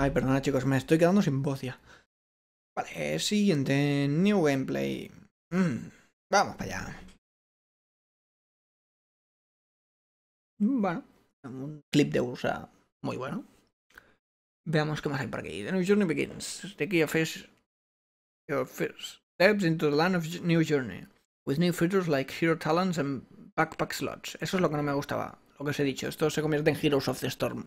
Ay, perdona chicos, me estoy quedando sin voz ya. Vale, siguiente, New Gameplay. Mm, vamos para allá. Bueno, un clip de USA muy bueno. Veamos qué más hay por aquí. The New Journey begins. Take of your first steps into the land of New Journey. With new features like Hero Talents and Backpack Slots. Eso es lo que no me gustaba, lo que os he dicho. Esto se convierte en Heroes of the Storm.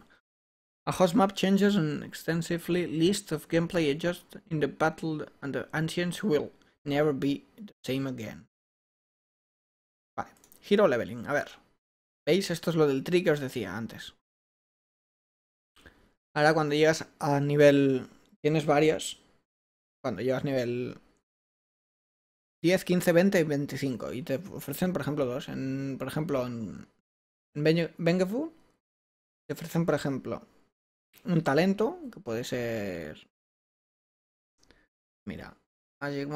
A host map changes an extensively list of gameplay adjust in the battle and the ancients will never be the same again. Vale, hero leveling, a ver. ¿Veis? Esto es lo del tri que os decía antes. Ahora cuando llegas a nivel... Tienes varios. Cuando llegas a nivel 10, 15, 20 y 25. Y te ofrecen, por ejemplo, dos. En, por ejemplo, en, en Bengefu te ofrecen, por ejemplo, un talento que puede ser. Mira, Magic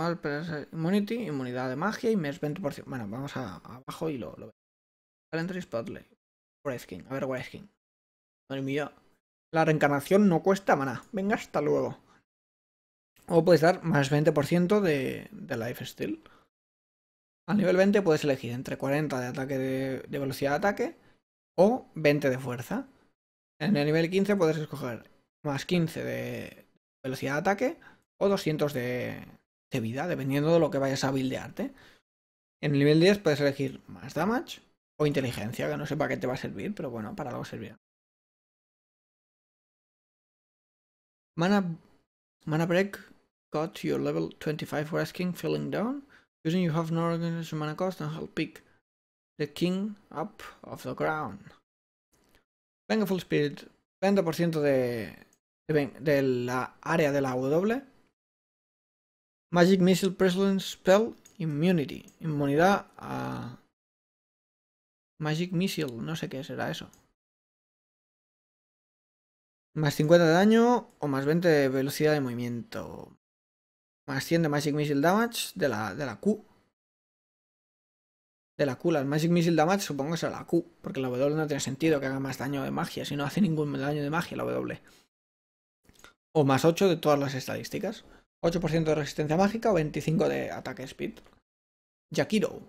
Immunity, inmunidad de magia y mes 20%. Bueno, vamos a, abajo y lo, lo Talento y Spotlight. Skin. A ver, King. Madre mía. La reencarnación no cuesta maná. Venga, hasta luego. O puedes dar más 20% de, de lifesteal. Al nivel 20 puedes elegir entre 40 de ataque de, de velocidad de ataque o 20 de fuerza. En el nivel 15 puedes escoger más 15 de velocidad de ataque o 200 de, de vida, dependiendo de lo que vayas a buildearte. En el nivel 10 puedes elegir más damage o inteligencia, que no sé para qué te va a servir, pero bueno, para algo servirá. Mana, mana Break got your level 25 for asking, feeling down. Using you have no organization mana cost and help pick the king up of the ground full Spirit, 20% de, la área de la W. Magic Missile Presence Spell Immunity. Inmunidad a. Magic Missile, no sé qué será eso. Más 50 de daño o más 20 de velocidad de movimiento. Más 100 de Magic Missile Damage de la, de la Q de la Q. la Magic Missile Damage supongo que será la Q, porque la W no tiene sentido que haga más daño de magia, si no hace ningún daño de magia la W. O más 8 de todas las estadísticas. 8% de resistencia mágica o 25% de ataque speed. Yakiro.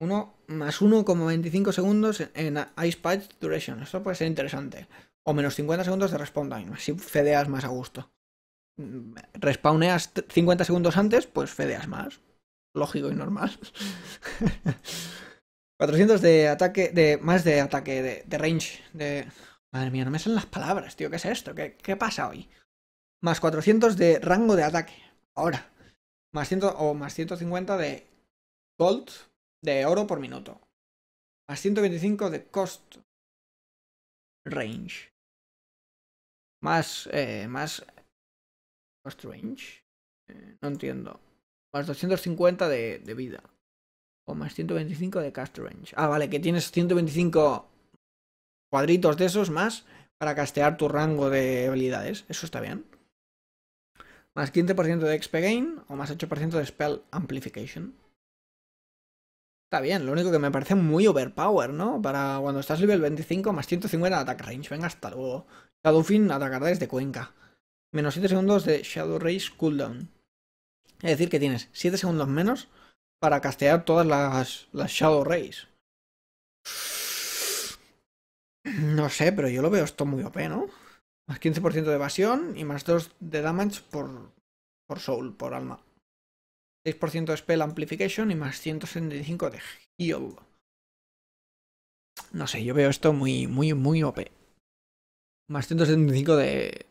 1 más 1,25 segundos en Ice Patch Duration. Esto puede ser interesante. O menos 50 segundos de respawn time, si fedeas más a gusto. Mm, respawneas 50 segundos antes, pues fedeas más lógico y normal. 400 de ataque, de más de ataque, de, range, de... Madre mía, no me salen las palabras, tío, ¿qué es esto? ¿Qué, ¿Qué, pasa hoy? Más 400 de rango de ataque, ahora. Más 100, o más 150 de gold, de oro por minuto. Más 125 de cost range. Más, eh, más... Cost range. Eh, no entiendo. Más 250 de, vida. O más 125 de cast range. Ah, vale, que tienes 125 cuadritos de esos más para castear tu rango de habilidades. Eso está bien. Más 15% de XP gain o más 8% de spell amplification. Está bien, lo único que me parece muy overpower, ¿no? Para cuando estás nivel 25 más 150 de attack range. Venga, hasta luego. Shadowfin atacará desde Cuenca. Menos 7 segundos de Shadow Rage cooldown. Es decir, que tienes 7 segundos menos para castear todas las, Shadow Rays. No sé, pero yo lo veo esto muy OP, ¿no? Más 15% de evasión y más 2 de damage por, por soul, por alma. 6% de spell amplification y más 175 de heal. No sé, yo veo esto muy, muy, muy OP. Más 175 de,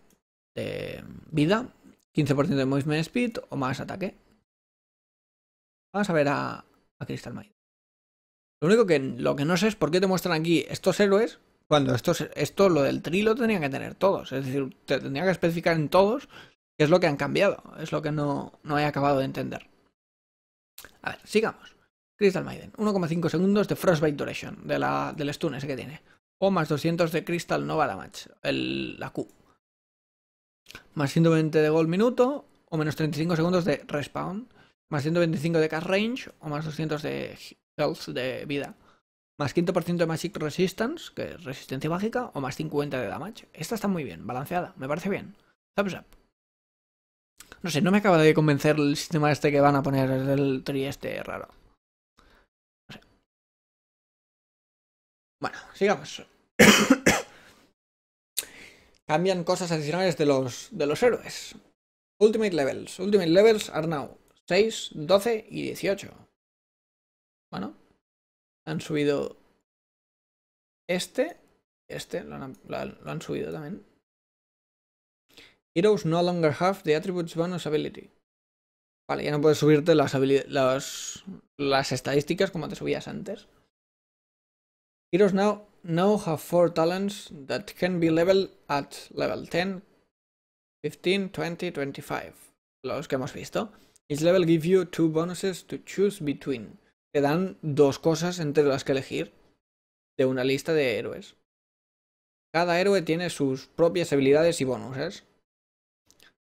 de vida 15% de movement speed o más ataque. Vamos a ver a, Crystal Maiden. Lo único que lo que no sé es por qué te muestran aquí estos héroes cuando esto, lo del trilo, tenían que tener todos. Es decir, te tendría que especificar en todos qué es lo que han cambiado. Es lo que no, he acabado de entender. A ver, sigamos. Crystal Maiden, 1,5 segundos de Frostbite Duration, de la, del stun ese que tiene. O más 200 de Crystal Nova Damage, el, la Q. Más 120 de gol minuto o menos 35 segundos de respawn. Más 125 de cast range o más 200 de health de vida. Más 5% de magic resistance, que es resistencia mágica, o más 50 de damage. Esta está muy bien, balanceada, me parece bien. No sé, no me acaba de convencer el sistema este que van a poner, el tri este raro. No sé. Bueno, sigamos. cambian cosas adicionales de los, de los héroes. Ultimate Levels. Ultimate Levels are now 6, 12 y 18. Bueno, han subido este. Este lo han, subido también. Heroes no longer have the attributes bonus ability. Vale, ya no puedes subirte las, las, las estadísticas como te subías antes. Heroes now now have four talents that can be leveled at level 10, 15, 20, 25. Los que hemos visto. Each level give you two bonuses to choose between. que dan dos cosas entre las que elegir de una lista de héroes. Cada héroe tiene sus propias habilidades y bonuses.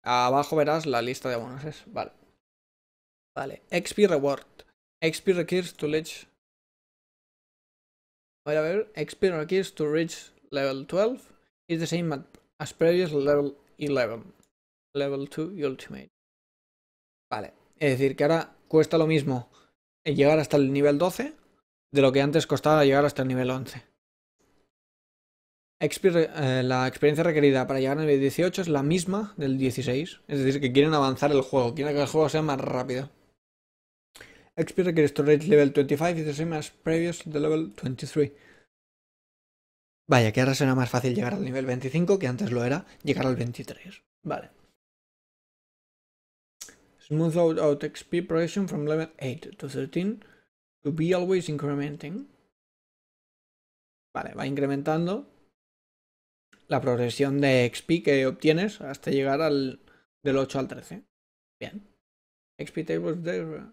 Abajo verás la lista de bonuses. Vale. Vale. XP Reward. XP requires to leech Wait a ver, experience keys to reach level 12 es the same as previous level 11. Level 2 y Ultimate. Vale, es decir, que ahora cuesta lo mismo llegar hasta el nivel 12 de lo que antes costaba llegar hasta el nivel 11. Eh, la experiencia requerida para llegar al nivel 18 es la misma del 16, es decir, que quieren avanzar el juego, quieren que el juego sea más rápido. XP requires storage level 25 is the same as previous the level 23. Vaya, que ahora será más fácil llegar al nivel 25 que antes lo era llegar al 23. Vale. Smooth out, XP progression from level 8 to 13 to be always incrementing. Vale, va incrementando la progresión de XP que obtienes hasta llegar al del 8 al 13. Bien. XP tables there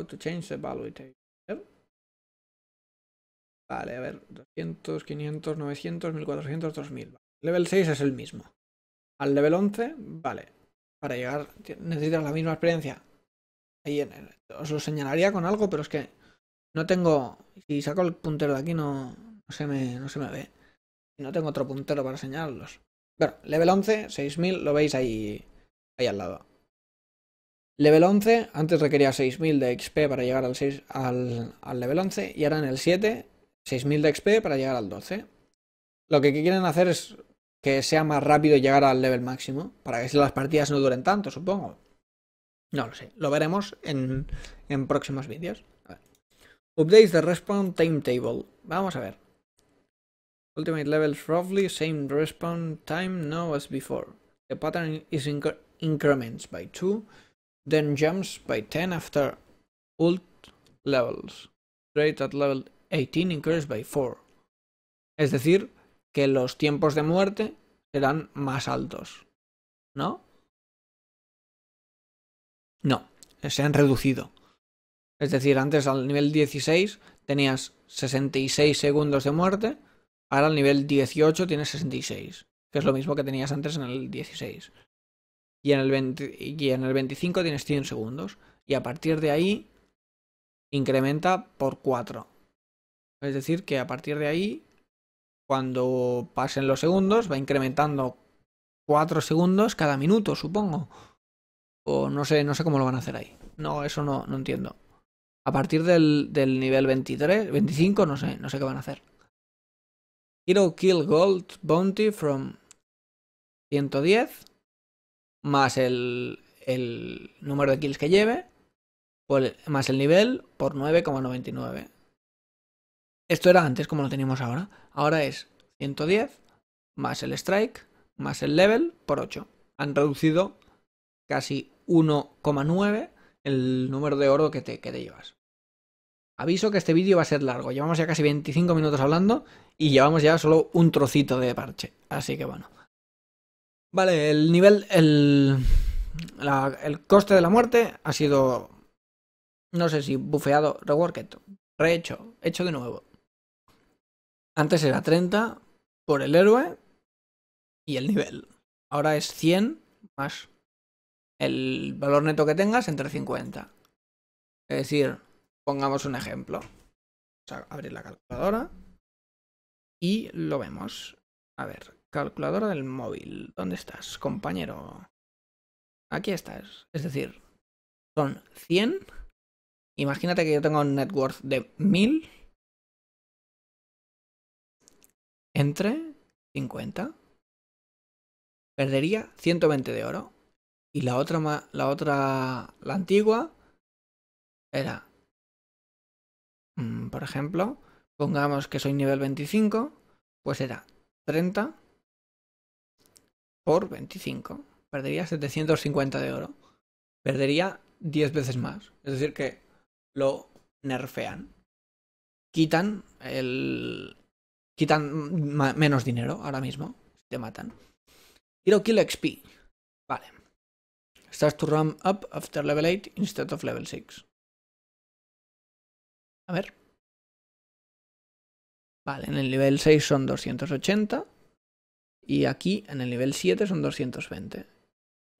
to change the value table. Vale, a ver, 200, 500, 900, 1400, 2000. Level 6 es el mismo. Al level 11, vale. Para llegar necesitas la misma experiencia. Ahí en os lo señalaría con algo, pero es que no tengo... Si saco el puntero de aquí no, se, me, no se me ve. No tengo otro puntero para señalarlos. Pero, level 11, 6000, lo veis ahí, ahí al lado. Level 11, antes requería 6000 de XP para llegar al, al, al level 11 y ahora en el 7, 6000 de XP para llegar al 12. Lo que quieren hacer es que sea más rápido llegar al level máximo, para que las partidas no duren tanto, supongo. No lo sé, lo veremos en, en próximos vídeos. Updates de respawn timetable. Vamos a ver. Ultimate levels roughly same respawn time now as before. The pattern is increments by 2 then jumps by 10 after ult levels. Rate at level 18 increases by 4. Es decir, que los tiempos de muerte serán más altos. ¿No? No, se han reducido. Es decir, antes al nivel 16 tenías 66 segundos de muerte, ahora al nivel 18 tienes 66, que es lo mismo que tenías antes en el 16 y en el, y en el 25 tienes 100 segundos. Y a partir de ahí incrementa por 4. Es decir, que a partir de ahí, cuando pasen los segundos, va incrementando 4 segundos cada minuto, supongo. O no sé, no sé cómo lo van a hacer ahí. No, eso no, no entiendo. A partir del, del nivel 23, 25, no sé, no sé qué van a hacer. Hero kill gold bounty from 110 más el, el número de kills que lleve, pues, más el nivel, por 9,99. Esto era antes como lo tenemos ahora. Ahora es 110 más el strike más el level por 8. Han reducido casi 1,9 el número de oro que te, que te llevas. Aviso que este vídeo va a ser largo. Llevamos ya casi 25 minutos hablando y llevamos ya solo un trocito de parche. Así que bueno. Vale, el nivel, el, coste de la muerte ha sido, no sé si bufeado, reworked, rehecho, hecho de nuevo. Antes era 30 por el héroe y el nivel. Ahora es 100 más el valor neto que tengas entre 50. Es decir, pongamos un ejemplo. Vamos a abrir la calculadora y lo vemos. A ver, Calculadora del móvil. ¿Dónde estás, compañero? Aquí estás. Es decir, son 100. Imagínate que yo tengo un net worth de 1000 entre 50. Perdería 120 de oro. Y la otra, la otra, la antigua, era, mm, por ejemplo, pongamos que soy nivel 25, pues era 30 por 25, perdería 750 de oro. Perdería 10 veces más. Es decir, que lo nerfean. Quitan el. Quitan menos dinero ahora mismo. te matan. Quiero Kill XP. Vale. Starts to run up after level 8 instead of level 6. A ver. Vale, en el nivel 6 son 280. Y aquí en el nivel 7 son 220.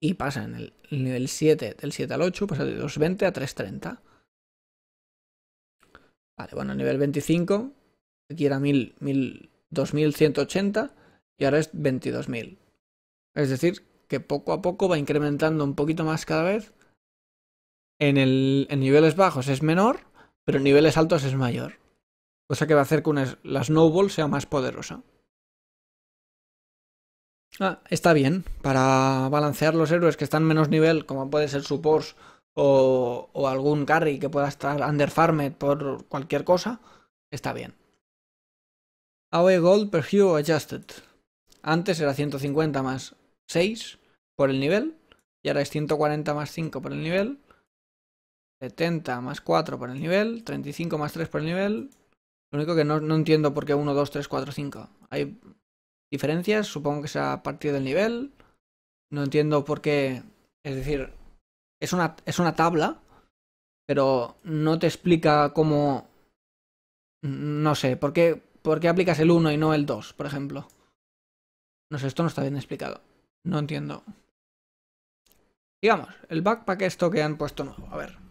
Y pasa en el nivel 7, del 7 al 8, pasa de 220 a 330. Vale, bueno, nivel 25, aquí era 2180 y ahora es 22.000. Es decir, que poco a poco va incrementando un poquito más cada vez. En, el, niveles bajos es menor, pero en niveles altos es mayor. Cosa que va a hacer que la snowball sea más poderosa. Ah, está bien, para balancear los héroes que están menos nivel, como puede ser su Porsche o, algún carry que pueda estar underfarmed por cualquier cosa, está bien. AOE Gold per Hue Adjusted. Antes era 150 más 6 por el nivel, y ahora es 140 más 5 por el nivel, 70 más 4 por el nivel, 35 más 3 por el nivel. Lo único que no, no entiendo por qué 1, 2, 3, 4, 5. Hay diferencias, supongo que sea a partir del nivel. No entiendo por qué. Es decir, es una, es una tabla, pero no te explica cómo. No sé, ¿por qué, por qué aplicas el 1 y no el 2, por ejemplo? No sé, esto no está bien explicado. No entiendo. Digamos, el backpack esto que han puesto nuevo. A ver.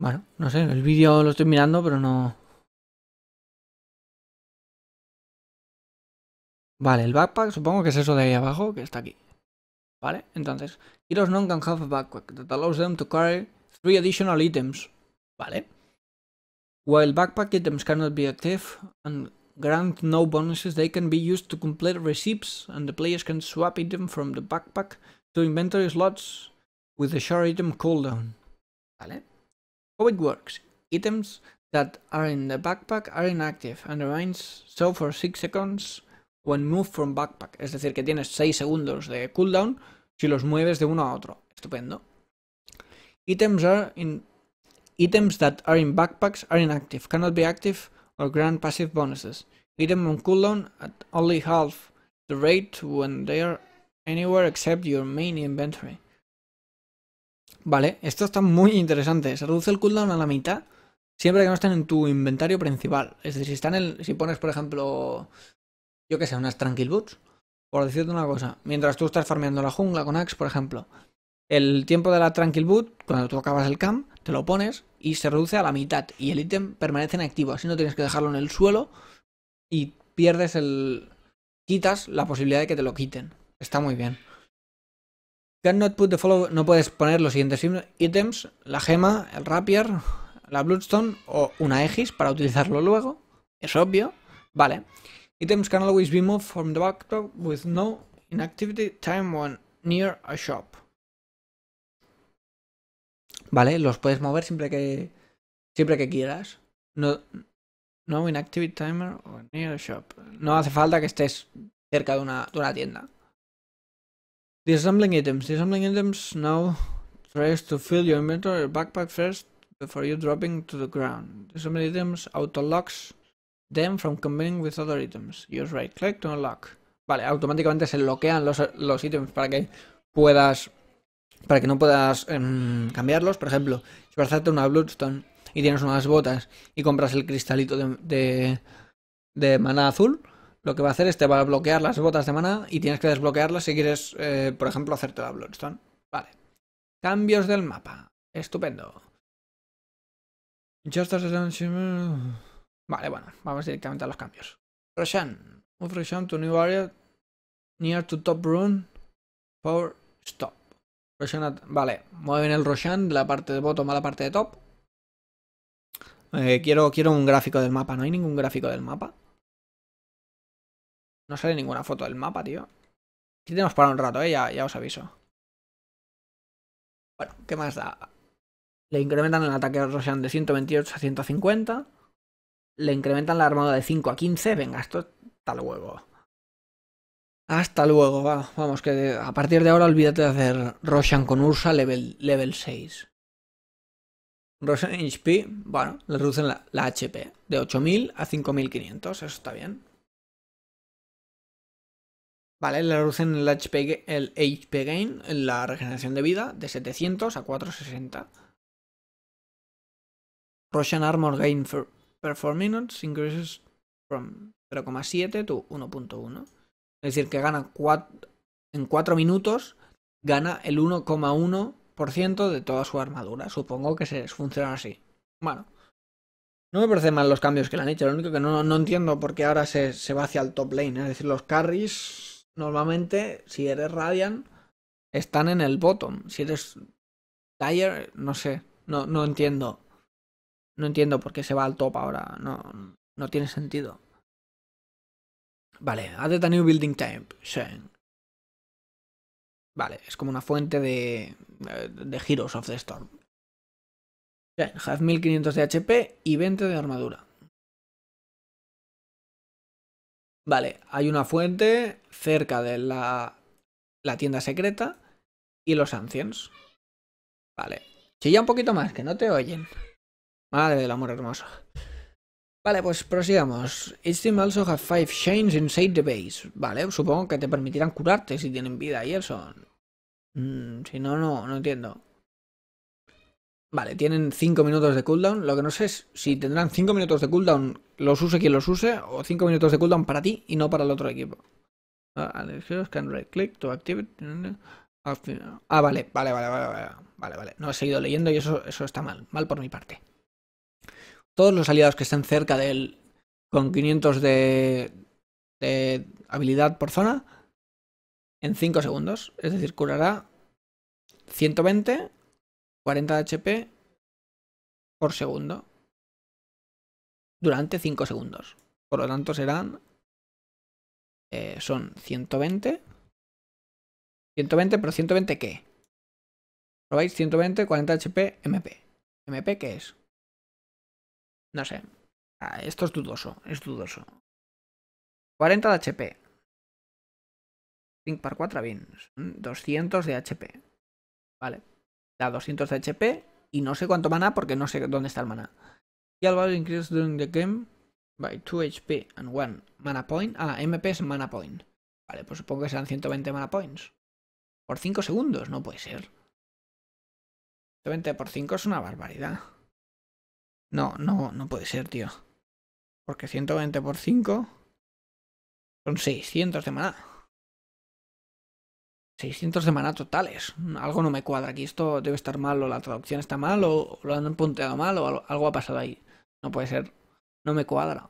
Bueno, no sé, el vídeo lo estoy mirando, pero no... Vale, el backpack supongo que es eso de ahí abajo, que está aquí. Vale, entonces, heroes non can have a backpack that allows them to carry three additional items. Vale. While backpack items cannot be active and grant no bonuses, they can be used to complete receipts and the players can swap items from the backpack to inventory slots with a short item cooldown. Vale. How it works. Items that are in the backpack are inactive and remains so for 6 seconds when moved from backpack. Es decir, que tienes 6 segundos de cooldown si los mueves de uno a otro. Estupendo. Items are in items that are in backpacks are inactive, cannot be active or grant passive bonuses. Item on cooldown at only half the rate when they are anywhere except your main inventory. Vale, esto está muy interesante. Se reduce el cooldown a la mitad siempre que no estén en tu inventario principal. Es decir, si están si pones, por ejemplo, yo qué sé, unas Tranquil Boots, por decirte una cosa, mientras tú estás farmeando la jungla con Axe, por ejemplo, el tiempo de la Tranquil Boot, cuando tú acabas el camp, te lo pones y se reduce a la mitad y el ítem permanece en activo así no tienes que dejarlo en el suelo y pierdes el quitas la posibilidad de que te lo quiten. Está muy bien. Cannot put the follow, no puedes poner los siguientes ítems, la gema, el rapier, la bloodstone o una Aegis para utilizarlo luego, es obvio, vale. Items can always be moved from the backdrop with no inactivity time when near a shop. Vale, los puedes mover siempre que siempre que quieras. No no inactivity timer or near a shop. No hace falta que estés cerca de una, de una tienda. The assembling items. The assembling items now tries to fill your inventory or backpack first before you dropping to the ground. The assembling items auto-locks them from combining with other items. Use right click to unlock. Vale, automáticamente se bloquean los, los ítems para que puedas. Para que no puedas em, cambiarlos. Por ejemplo, si vas a hacerte una Bloodstone y tienes unas botas y compras el cristalito de, de, de maná azul, lo que va a hacer es te va a bloquear las botas de maná y tienes que desbloquearlas si quieres, eh, por ejemplo, hacerte la Bloodstone. Vale. Cambios del mapa. Estupendo. Vale, bueno, vamos directamente a los cambios. Roshan. Move Roshan to new area. Near to top run. Power stop. Roshan vale, mueven el Roshan de la parte de bottom a la parte de top. Eh, quiero, quiero un gráfico del mapa. No hay ningún gráfico del mapa. No sale ninguna foto del mapa, tío. Si tenemos para un rato, ¿eh? Ya, os aviso. Bueno, ¿qué más da? Le incrementan el ataque a Roshan de 128 a 150. Le incrementan la armadura de 5 a 15. Venga, esto hasta luego. Hasta luego, va. Vamos, que a partir de ahora olvídate de hacer Roshan con Ursa level, level 6. Roshan HP, bueno, le reducen la, la HP de 8000 a 5500. Eso está bien. ¿Vale? Le reducen el HP, el HP gain, la regeneración de vida, de 700 a 460. Russian Armor Gain per Performance increases from 0,7 to 1.1. Es decir, que gana en 4 minutos, gana el 1,1% de toda su armadura. Supongo que se funciona así. Bueno, no me parecen mal los cambios que le han hecho. Lo único que no, no entiendo por qué ahora se, se va hacia el top lane. Es decir, los carries normalmente, si eres Radiant, están en el bottom. Si eres Dyer, no sé. No, no entiendo. No entiendo por qué se va al top ahora. No, no tiene sentido. Vale, ha a new building time Vale, es como una fuente de, eh, de Heroes of the Storm. Shane, have 1500 de HP y 20 de armadura. Vale, hay una fuente cerca de la, la tienda secreta y los anciens. Vale. Chilla un poquito más, que no te oyen. Madre del amor hermoso. Vale, pues prosigamos. Each team also have five chains inside the base. Vale, supongo que te permitirán curarte si tienen vida y eso. Mm, si no, no, no entiendo. Vale, tienen 5 minutos de cooldown. Lo que no sé es si tendrán 5 minutos de cooldown, los use quien los use, o 5 minutos de cooldown para ti y no para el otro equipo. Ah, right click Ah, vale, vale, vale, vale, vale, vale. No he seguido leyendo y eso, eso está mal, mal por mi parte. Todos los aliados que estén cerca del... con 500 de, de habilidad por zona en 5 segundos, es decir, curará 120 40 de HP por segundo durante 5 segundos. Por lo tanto serán... Eh, son 120. 120, pero 120 qué? ¿Probáis? 120, 40 HP, MP. ¿MP qué es? No sé. Ah, esto es dudoso, es dudoso. 40 de HP. 5 para 4, bien. 200 de HP. Vale. Da 200 de HP y no sé cuánto mana porque no sé dónde está el mana Y al valor increase during the game by 2 HP and 1 mana point. Ah, MP es mana point. Vale, pues supongo que serán 120 mana points. Por 5 segundos, no puede ser. 120 por 5 es una barbaridad. No, no, no puede ser, tío. Porque 120 por 5 son 600 de maná. 600 de totales. Algo no me cuadra aquí. Esto debe estar mal, o la traducción está mal, o lo han punteado mal, o algo ha pasado ahí. No puede ser. No me cuadra.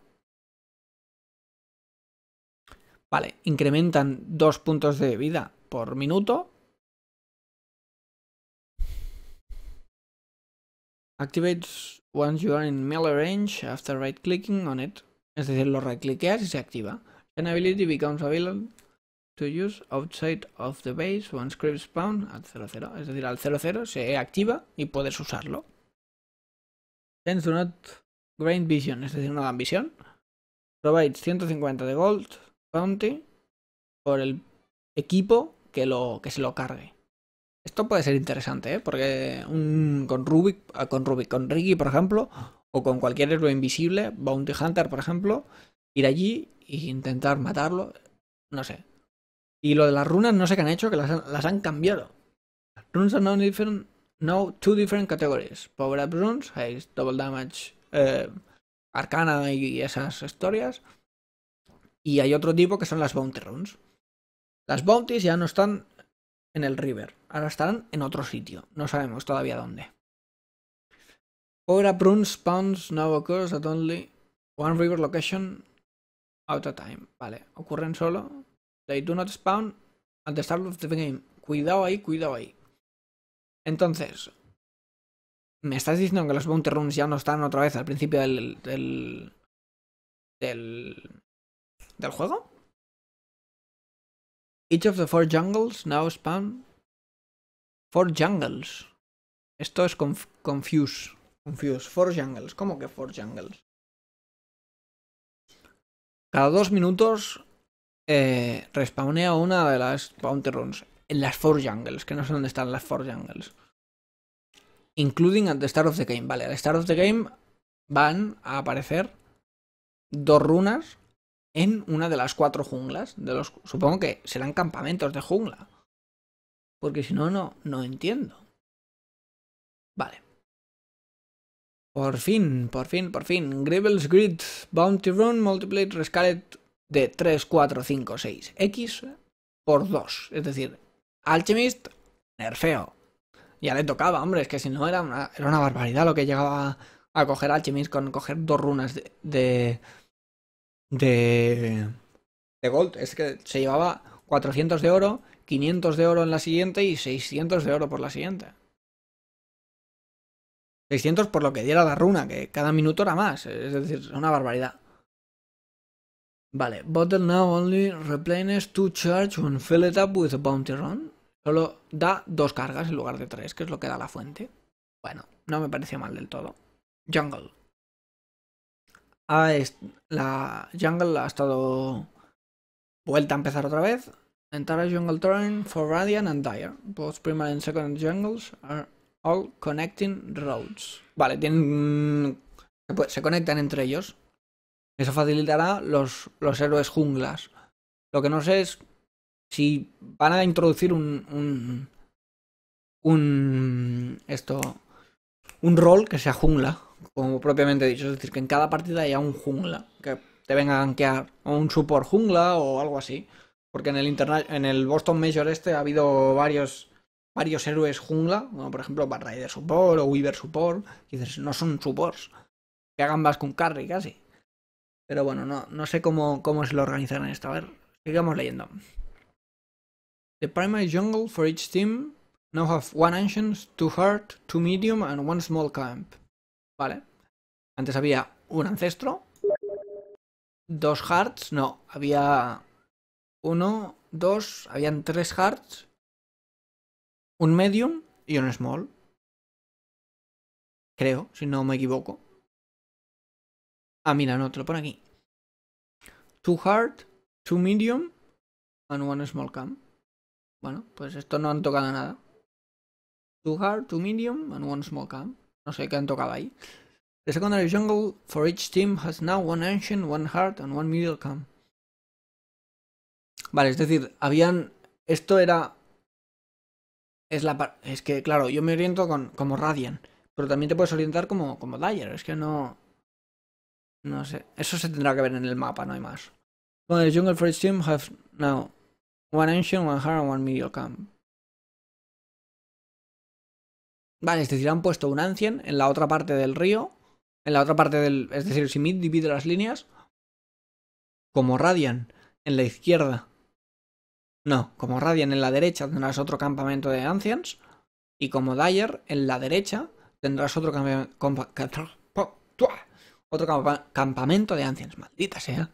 Vale, incrementan dos puntos de vida por minuto. Activates once you are in melee range after right clicking on it. Es decir, lo recliqueas y se activa. An ability becomes available to use outside of the base Once script spawn at 00. Es decir, al 00 se activa y puedes usarlo. Tends to not vision, es decir, una dan visión. Provides 150 de gold bounty por el equipo que, lo, que se lo cargue. Esto puede ser interesante, ¿eh? porque con Rubik, ah, con Rubik, con Ricky, por ejemplo, o con cualquier héroe invisible, Bounty Hunter, por ejemplo, ir allí e intentar matarlo, no sé, y lo de las runas no sé qué han hecho, que las han, cambiado. Runes are different, two different categories. Power up runes, hay double damage, eh, arcana y esas historias. Y hay otro tipo que son las bounty runes. Las bounties ya no están en el river, ahora estarán en otro sitio. No sabemos todavía dónde. Power up runes Spawns, now occurs at only one river location out of time. Vale, ocurren solo They do not spawn at the start of the game. Cuidado ahí, cuidado ahí. Entonces, ¿me estás diciendo que los Bounty Runes ya no están otra vez al principio del. del. del, juego? Each of the four jungles now spawn. Four jungles. Esto es conf confuse. Confuse. Four jungles. ¿Cómo que four jungles? Cada dos minutos eh, a una de las Bounty Runs en las Four Jungles, que no sé dónde están las Four Jungles. Including at the start of the game. Vale, al start of the game van a aparecer dos runas en una de las cuatro junglas. De los, supongo que serán campamentos de jungla. Porque si no, no, no entiendo. Vale. Por fin, por fin, por fin. Gribble's Grid, Bounty Run, Multiplate, Rescaled de 3, 4, 5, 6, X por 2. Es decir, Alchemist, nerfeo. Ya le tocaba, hombre, es que si no era una, barbaridad lo que llegaba a, coger Alchemist con coger dos runas de, de. de. de Gold. Es que se llevaba 400 de oro, 500 de oro en la siguiente y 600 de oro por la siguiente. 600 por lo que diera la runa, que cada minuto era más. Es decir, una barbaridad. Vale, bottle now only replenish two charge when fill it up with a bounty run. Solo da dos cargas en lugar de tres, que es lo que da la fuente. Bueno, no me pareció mal del todo. Jungle. Ah, la Jungle ha estado vuelta a empezar otra vez. Entire Jungle Turn for Radiant and Dire. Both primary and secondary jungles are all connecting roads. Vale, tienen. se conectan entre ellos. Eso facilitará los, los héroes junglas. Lo que no sé es si van a introducir un, un, esto un rol que sea jungla, como propiamente dicho, es decir, que en cada partida haya un jungla que te venga a un support jungla o algo así, porque en el en el Boston Major este ha habido varios varios héroes jungla, como por ejemplo Barrider support o Weaver support, dices, no son supports, que hagan más con carry casi. Pero bueno, no, no sé cómo, cómo se lo organizaron esto. A ver, sigamos leyendo. The primary jungle for each team now have one ancient, two heart two medium and one small camp. Vale. Antes había un ancestro, dos hearts, no, había uno, dos, habían tres hearts, un medium y un small. Creo, si no me equivoco. Ah, mira, no, te lo pone aquí. Two hard, too medium and one small camp. Bueno, pues esto no han tocado nada. Too hard, two medium and one small camp. No sé qué han tocado ahí. The secondary jungle for each team has now one ancient, one hard and one middle camp. Vale, es decir, habían... Esto era... Es, la es que, claro, yo me oriento con... como Radiant, pero también te puedes orientar como, como Dyer, es que no... No sé. Eso se tendrá que ver en el mapa, no hay más. Bueno, Jungle Team have now one Ancient, one Hard one Medial Camp. Vale, es decir, han puesto un Ancient en la otra parte del río. En la otra parte del... Es decir, si Mid divide las líneas... Como Radian, en la izquierda. No, como Radian en la derecha tendrás otro campamento de Ancients. Y como Dyer en la derecha tendrás otro campamento... Otro campamento de ancianos, maldita sea.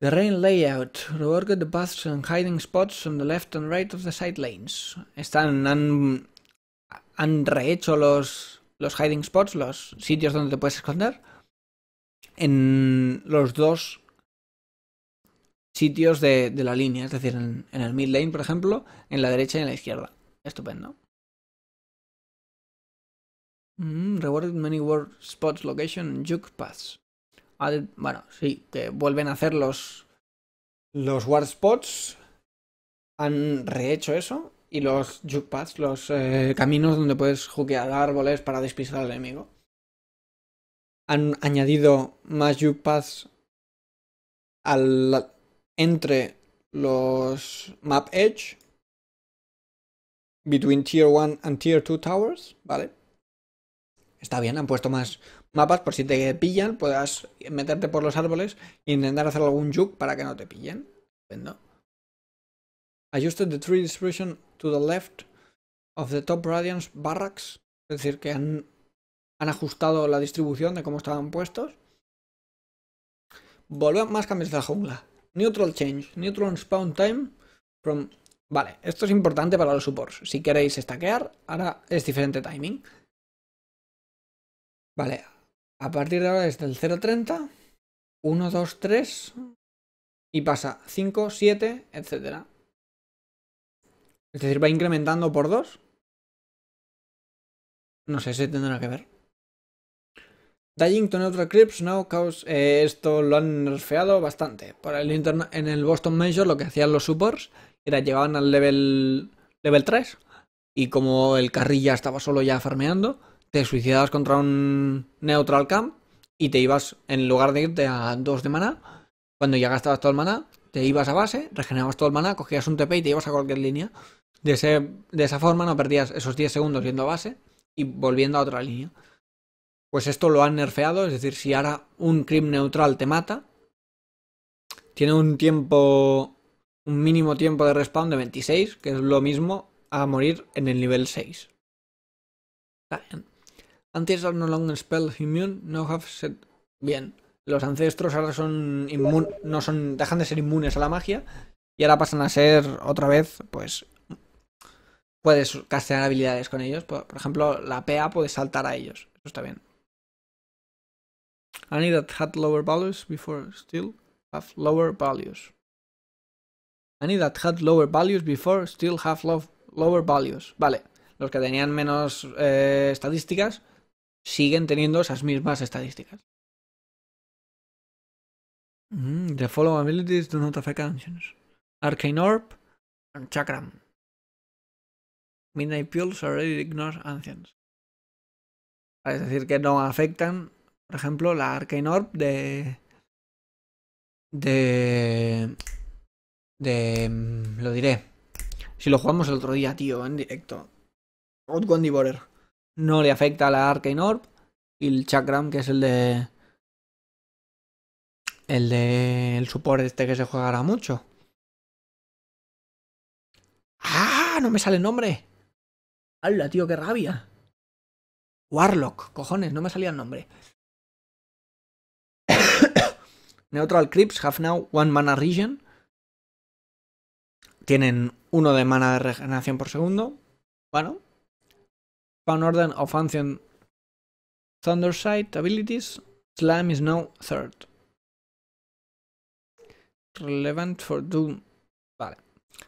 The rain layout, reworked the paths and hiding spots on the left and right of the side lanes. Están, han, rehecho los, los hiding spots, los sitios donde te puedes esconder, en los dos sitios de, la línea, es decir, en el mid lane, por ejemplo, en la derecha y en la izquierda. Estupendo. Mm, rewarded many war spots location juke paths. bueno, sí, que vuelven a hacer los, los war spots. Han rehecho eso. Y los juke paths, los eh, caminos donde puedes jukear árboles para despistar al enemigo. Han añadido más juke paths al, entre los map edge. Between tier 1 and tier 2 towers, ¿vale? Está bien, han puesto más mapas por si te pillan, puedas meterte por los árboles e intentar hacer algún juke para que no te pillen. Estupendo. Ajusted the tree distribution to the left of the top radiance barracks. Es decir, que han, han ajustado la distribución de cómo estaban puestos. Volvemos más cambios de la jungla. Neutral change. Neutral spawn time from... Vale, esto es importante para los supports. Si queréis stackear, ahora es diferente timing. Vale, a partir de ahora es del 0.30, 1, 2, 3 y pasa 5, 7, etc. Es decir, va incrementando por 2. No sé si tendrá que ver. Dying to Neutral Crips no, Cause. Eh, esto lo han nerfeado bastante. Por el en el Boston Major lo que hacían los supports era llevaban al level, level 3. Y como el carril ya estaba solo ya farmeando, te suicidabas contra un neutral camp y te ibas, en lugar de irte a 2 de maná, cuando ya gastabas todo el maná, te ibas a base, regenerabas todo el maná, cogías un TP y te ibas a cualquier línea. De, esa forma no perdías esos 10 segundos yendo a base y volviendo a otra línea. Pues esto lo han nerfeado, es decir, si ahora un crim neutral te mata, tiene un tiempo, un mínimo tiempo de respawn de 26, que es lo mismo a morir en el nivel 6. Antes are no longer spell immune, no have set... Bien. Los ancestros ahora son inmunes, no son... dejan de ser inmunes a la magia. Y ahora pasan a ser otra vez, pues... Puedes castear habilidades con ellos. Por, ejemplo, la PA puede saltar a ellos. Eso está bien. Any that had lower values before still have lower values. Any that had lower values before still have lower values. Vale, los que tenían menos eh, estadísticas siguen teniendo esas mismas estadísticas. Mm, the following abilities do not affect ancients. Arcane Orb and Chakram. Midnight Pulse already ignores ancients. Ah, es decir, que no afectan, por ejemplo, la Arcane Orb de... De... De... Mm, lo diré. Si lo jugamos el otro día, tío, en directo. Outgun Devourer no le afecta a la Arcane Orb. Y el Chakram, que es el de. El de. El support este que se jugará mucho. ¡Ah! No me sale el nombre. ¡Hala, tío, qué rabia! Warlock, cojones, no me salía el nombre. Neutral Crips have now one mana region. Tienen uno de mana de regeneración por segundo. Bueno, Found Orden of Ancient Thundersight abilities. Slam is now third. Relevant for Doom. Vale.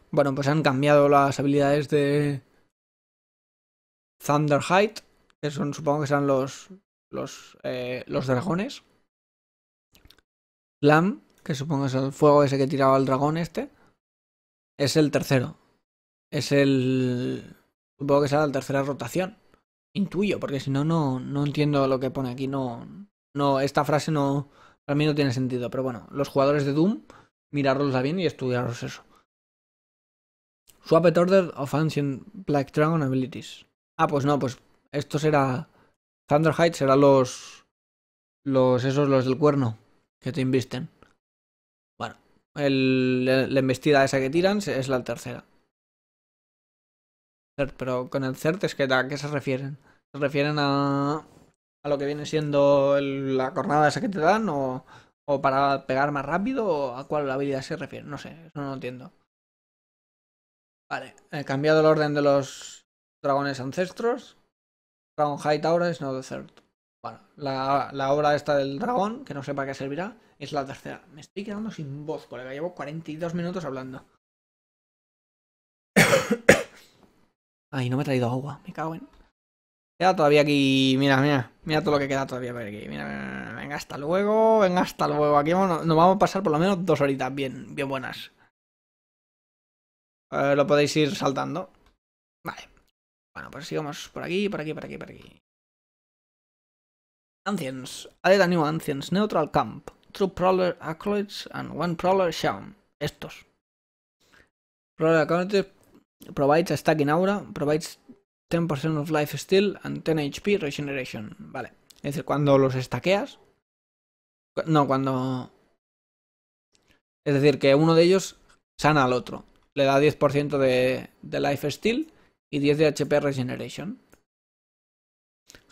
Bueno, pues han cambiado las habilidades de Thunder Height, que son, supongo que serán los, los, eh, los dragones. Slam, que supongo es el fuego ese que tiraba el dragón este. Es el tercero. Es el... Supongo que será la tercera rotación intuyo, porque si no, no, no entiendo lo que pone aquí. No, no, esta frase no, para mí no tiene sentido. Pero bueno, los jugadores de Doom, mirarlos bien y estudiaros eso. Swap order of ancient Black Dragon abilities. Ah, pues no, pues esto será Thunderhide, será los, los esos, los del cuerno que te invisten. Bueno, el, la embestida esa que tiran es la tercera pero con el CERT es que a qué se refieren. ¿Se refieren a, a lo que viene siendo la cornada esa que te dan o, o para pegar más rápido o a cuál habilidad se refiere? No sé, eso no entiendo. Vale, he cambiado el orden de los dragones ancestros. Dragon Height ahora es no CERT. Bueno, la, la, obra esta del dragón, que no sé para qué servirá, es la tercera. Me estoy quedando sin voz, colega. Llevo 42 minutos hablando. Ay, no me he traído agua. Me cago en... Queda todavía aquí... Mira, mira. Mira todo lo que queda todavía por aquí. Mira, venga, hasta luego. Venga, hasta luego. Aquí nos vamos a pasar por lo menos dos horitas bien, bien buenas. lo podéis ir saltando. Vale. Bueno, pues sigamos por aquí, por aquí, por aquí, por aquí. Ancients. Added a new Ancients. Neutral Camp. True Prowler Acolytes and one Prowler Sham. Estos. Prowler Acolytes Provides a stacking aura, provides 10% of life steal and 10 HP regeneration. Vale. Es decir, cuando los estaqueas. No, cuando. Es decir, que uno de ellos sana al otro. Le da 10% de, de life steal y 10 de HP regeneration.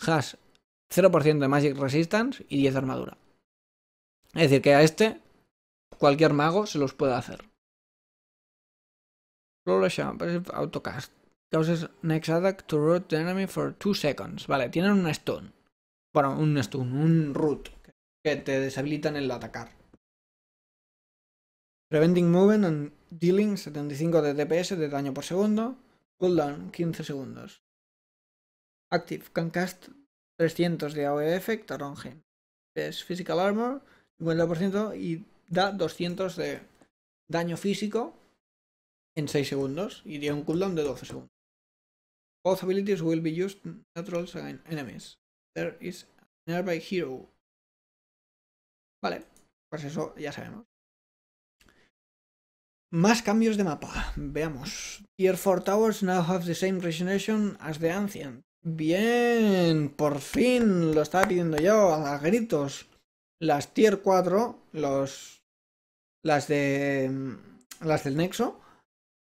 Has 0% de magic resistance y 10 de armadura. Es decir, que a este cualquier mago se los puede hacer auto Autocast. Causes next attack to root the enemy for 2 seconds. Vale, tienen un stun. Bueno, un stun, un root. Que te deshabilitan el atacar. Preventing movement and dealing 75 de DPS de daño por segundo. Cooldown 15 segundos. Active can cast 300 de AOE effect around Es physical armor 50% y da 200 de daño físico en 6 segundos y tiene un cooldown de 12 segundos. Both abilities will be used naturals against enemies. There is a nearby hero. Vale, pues eso ya sabemos. Más cambios de mapa. Veamos. Tier 4 towers now have the same regeneration as the ancient. Bien, por fin lo estaba pidiendo yo a gritos. Las tier 4, los las de mm, las del nexo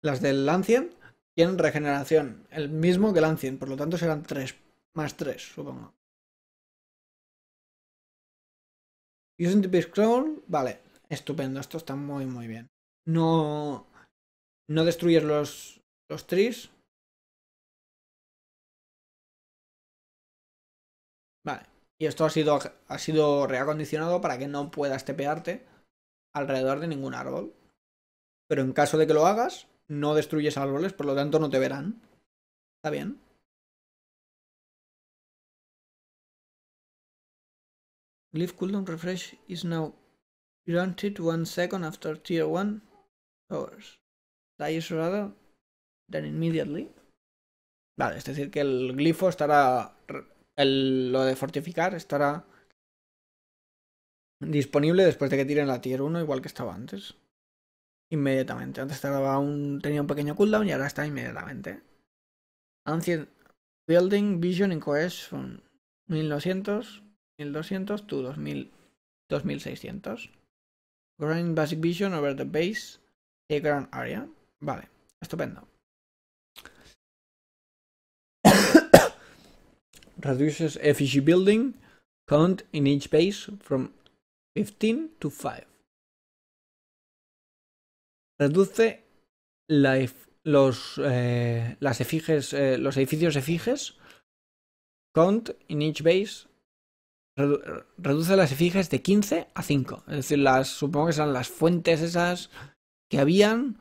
las del Lancien tienen regeneración, el mismo que el Lancien, por lo tanto serán 3, más 3, supongo. Using the Scroll, vale, estupendo, esto está muy muy bien. No, no destruyes los, los trees. Vale, y esto ha sido, ha sido reacondicionado para que no puedas tepearte alrededor de ningún árbol. Pero en caso de que lo hagas, no destruyes árboles, por lo tanto no te verán. ¿Está bien? Glyph cooldown refresh is now granted one second after tier 1 hours. Dies rather than immediately. Vale, es decir, que el glifo estará. El, lo de fortificar estará disponible después de que tiren la tier 1, igual que estaba antes inmediatamente. Antes un, tenía un pequeño cooldown y ahora está inmediatamente. Ancient Building Vision in Cohesion 1900, 1200 to 2600. Growing Basic Vision over the base a ground Area. Vale, estupendo. Reduces efficiency building count in each base from 15 to 5 reduce los, eh, las efiges, eh, los edificios efiges. Count in each base reduce las efiges de 15 a 5. Es decir, las, supongo que son las fuentes esas que habían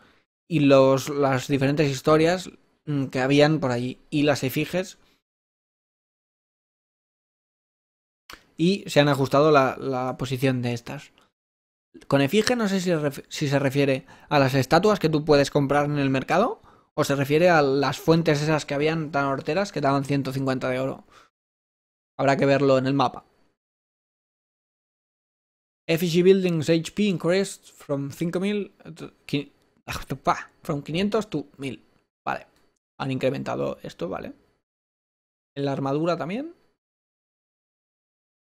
y los, las diferentes historias mm, que habían por allí. Y las efiges. Y se han ajustado la, la posición de estas. Con efigie no sé si, se refiere a las estatuas que tú puedes comprar en el mercado o se refiere a las fuentes esas que habían tan horteras que daban 150 de oro. Habrá que verlo en el mapa. Effigy Buildings HP increased from 5000 from 500 to 1000. Vale. Han incrementado esto, ¿vale? En la armadura también.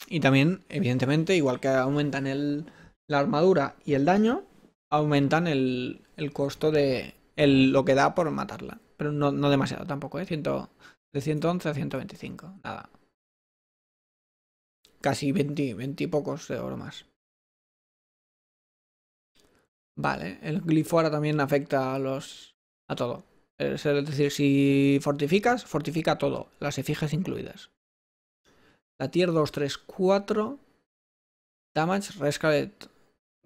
Y también, evidentemente, igual que aumentan el, la armadura y el daño aumentan el, el costo de el, lo que da por matarla. Pero no, no demasiado tampoco, ¿eh? de 111 a 125, nada. Casi 20, y pocos de oro más. Vale, el glifora también afecta a los a todo. Es decir, si fortificas, fortifica todo, las efigies incluidas. La tier 2, 3, 4. Damage, rescalet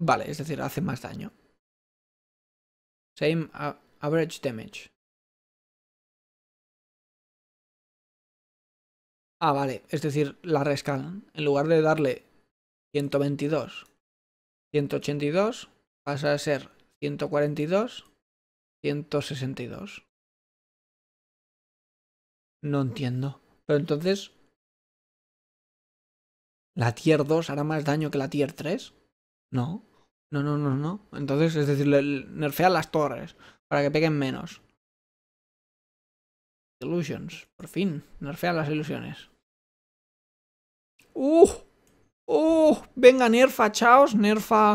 Vale, es decir, hace más daño. Same average damage. Ah, vale, es decir, la rescala. En lugar de darle 122, 182, pasa a ser 142, 162. No entiendo. Pero entonces... ¿La tier 2 hará más daño que la tier 3? No. No, no, no, no. Entonces, es decir, nerfea las torres para que peguen menos. Illusions, por fin, nerfea las ilusiones. ¡Uh! ¡Uh! Venga, nerfa Chaos, nerfa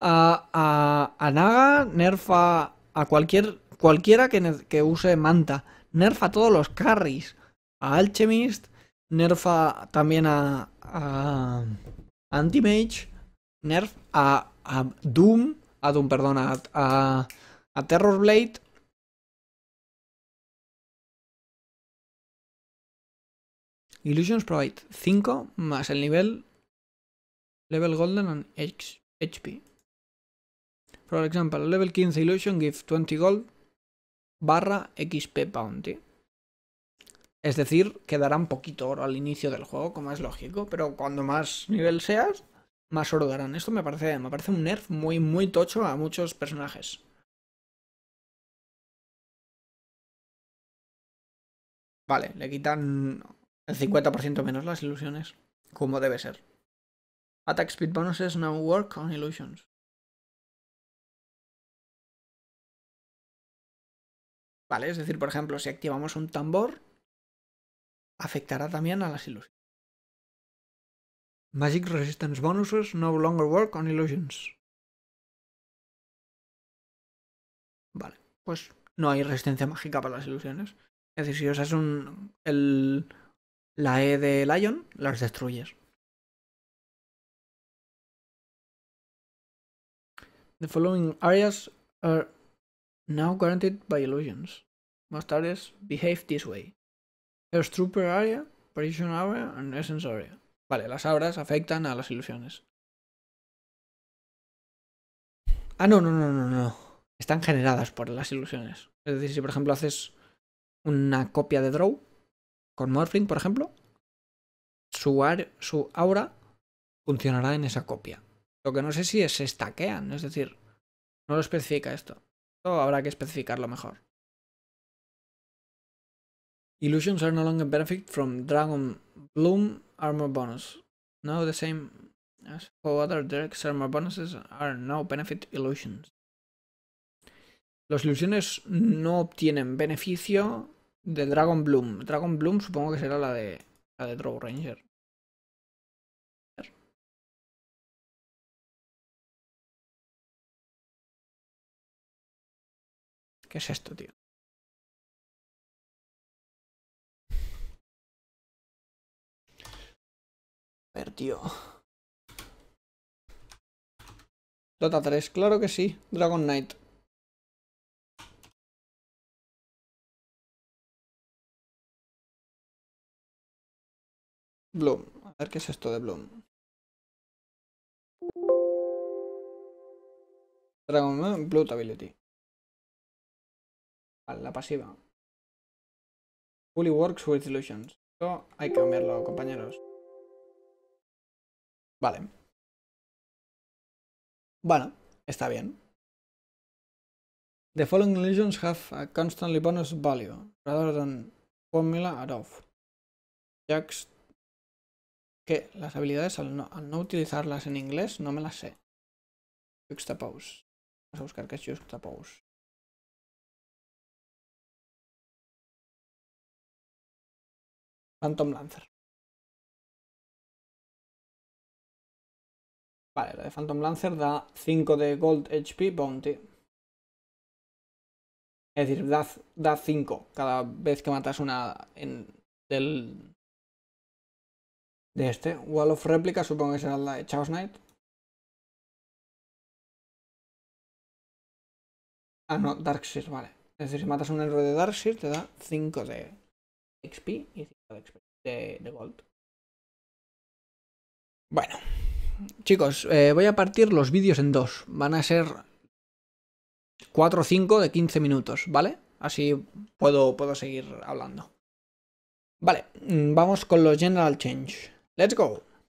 a, a, a Naga, nerfa a cualquier, cualquiera que, use Manta. Nerfa a todos los carries. A Alchemist, nerfa también a, a mage nerf a, a Doom, a Doom, perdón, a, a, Terrorblade. Illusions provide 5 más el nivel level golden and HP. For example, level 15 illusion gives 20 gold barra XP bounty. Es decir, quedarán un poquito oro al inicio del juego, como es lógico, pero cuando más nivel seas, más oro Esto me parece, me parece un nerf muy, muy tocho a muchos personajes. Vale, le quitan el 50% menos las ilusiones, como debe ser. Attack speed bonuses no work on illusions. Vale, es decir, por ejemplo, si activamos un tambor, afectará también a las ilusiones. Magic resistance bonuses no longer work on illusions. Vale, pues no hay resistencia mágica para las ilusiones. Es decir, si usas un, el, la E de Lion, las destruyes. The following areas are now guaranteed by illusions. Most areas behave this way. Trooper area, perception area, and Essence area. Vale, las auras afectan a las ilusiones. Ah, no, no, no, no, no. Están generadas por las ilusiones. Es decir, si por ejemplo haces una copia de Draw con Morphing, por ejemplo, su, aura funcionará en esa copia. Lo que no sé si es, se stackean, es decir, no lo especifica esto. Esto habrá que especificarlo mejor. Illusions are no longer benefit from Dragon Bloom armor bonus. no the same as all other decks, armor bonuses are no benefit illusions. Los ilusiones no obtienen beneficio de Dragon Bloom. Dragon Bloom supongo que será la de la de Ranger. ¿Qué es esto, tío? Perdió Dota 3, claro que sí. Dragon Knight. Bloom. A ver qué es esto de Bloom. Dragon Man, Blood Ability. Vale, la pasiva. Fully works with illusions. Esto hay que cambiarlo, compañeros. Vale. Bueno, está bien. The following legions have a constantly bonus value, rather than formula at off. que las habilidades al no, al no, utilizarlas en inglés no me las sé. Juxtapose. Vamos a buscar qué es juxtapose. Phantom Lancer. Vale, la de Phantom Lancer da 5 de Gold HP Bounty. Es decir, da, 5 cada vez que matas una en, del... De este. Wall of Replica supongo que será la de Chaos Knight. Ah, no, Darkseer, vale. Es decir, si matas un héroe de Darkseer te da 5 de XP y 5 de Gold. Bueno. Chicos, eh, voy a partir los vídeos en dos. Van a ser 4 o 5 de 15 minutos, ¿vale? Así puedo, puedo seguir hablando. Vale, mm, vamos con los general change. Let's go.